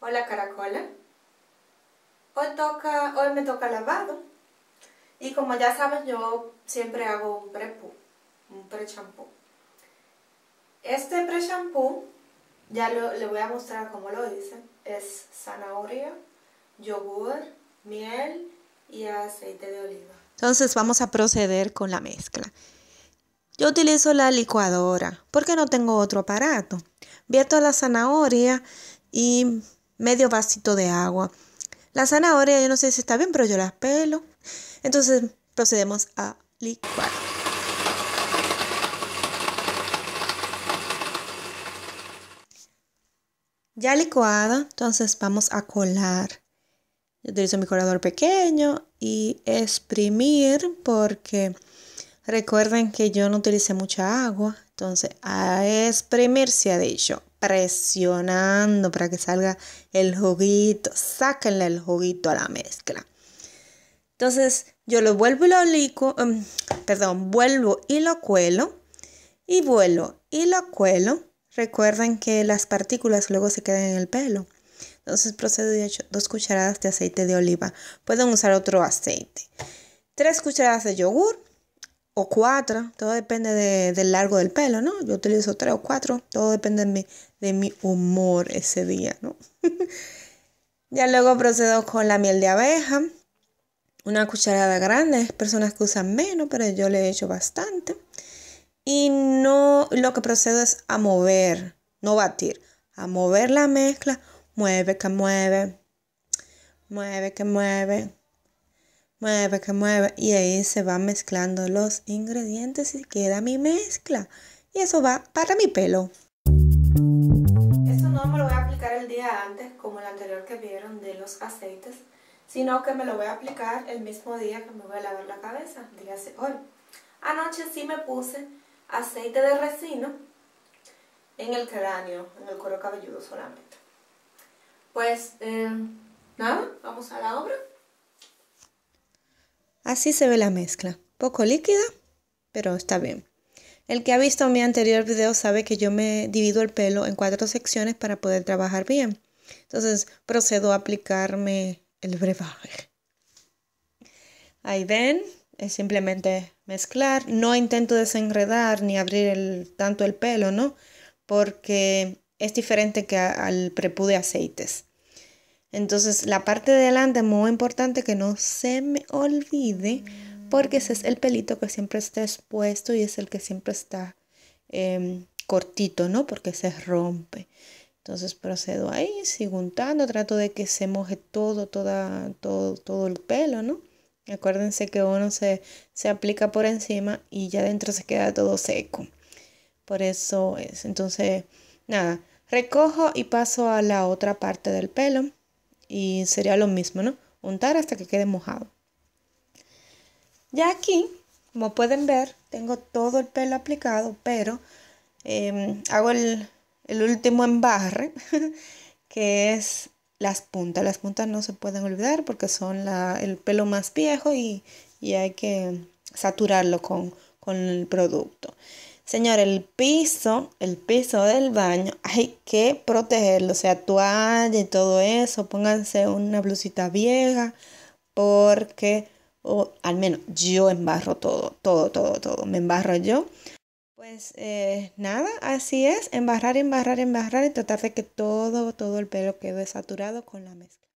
Hola caracola. Hoy, toca, hoy me toca lavado. Y como ya sabes, yo siempre hago un pre un pre-champú. Este pre-champú, ya le voy a mostrar cómo lo hice. Es zanahoria, yogur, miel y aceite de oliva. Entonces vamos a proceder con la mezcla. Yo utilizo la licuadora porque no tengo otro aparato. Vierto la zanahoria y medio vasito de agua. La zanahoria, yo no sé si está bien, pero yo las pelo. Entonces procedemos a licuar. Ya licuada, entonces vamos a colar. Yo utilizo mi colador pequeño y exprimir porque recuerden que yo no utilicé mucha agua. Entonces, a exprimirse ha dicho, presionando para que salga el juguito, sáquenle el juguito a la mezcla. Entonces, yo lo vuelvo y lo em, perdón, vuelvo y lo cuelo, y vuelo y lo cuelo. Recuerden que las partículas luego se quedan en el pelo. Entonces procedo y hecho dos cucharadas de aceite de oliva. Pueden usar otro aceite. Tres cucharadas de yogur, o cuatro, todo depende de, del largo del pelo, ¿no? Yo utilizo tres o cuatro, todo depende de mi, de mi humor ese día, ¿no? ya luego procedo con la miel de abeja, una cucharada grande, personas que usan menos, pero yo le he hecho bastante. Y no, lo que procedo es a mover, no batir, a mover la mezcla, mueve que mueve, mueve que mueve, mueve, que mueve. Y ahí se van mezclando los ingredientes y queda mi mezcla. Y eso va para mi pelo. Eso no me lo voy a aplicar el día antes, como el anterior que vieron de los aceites, sino que me lo voy a aplicar el mismo día que me voy a lavar la cabeza, dígase hoy. Anoche sí me puse aceite de resino en el cráneo, en el cuero cabelludo solamente. Pues, eh, nada, vamos a la obra. Así se ve la mezcla, poco líquida, pero está bien. El que ha visto mi anterior video sabe que yo me divido el pelo en cuatro secciones para poder trabajar bien. Entonces procedo a aplicarme el brebaje. Ahí ven, es simplemente mezclar. No intento desenredar ni abrir tanto el pelo, ¿no? Porque es diferente que al prepú de aceites. Entonces la parte de es muy importante que no se me olvide porque ese es el pelito que siempre está expuesto y es el que siempre está em, cortito, ¿no? Porque se rompe. Entonces procedo ahí, sigo untando, trato de que se moje todo, todo, todo el pelo, ¿no? Acuérdense que uno se, se aplica por encima y ya adentro se queda todo seco. Por eso es. Entonces, nada, recojo y paso a la otra parte del pelo y sería lo mismo, ¿no? Untar hasta que quede mojado. Ya aquí, como pueden ver, tengo todo el pelo aplicado, pero em, hago el, último embarre, que es las puntas. Las puntas no se pueden olvidar porque son la, el pelo más viejo y, hay que saturarlo con, con el producto. Señor, el piso, el piso del baño, hay que protegerlo, o sea, toalla y todo eso, pónganse una blusita vieja, porque, o al menos yo embarro todo, todo, todo, todo, me embarro yo. Pues eh, nada, así es, embarrar, embarrar, embarrar y tratar de que todo, todo el pelo quede saturado con la mezcla.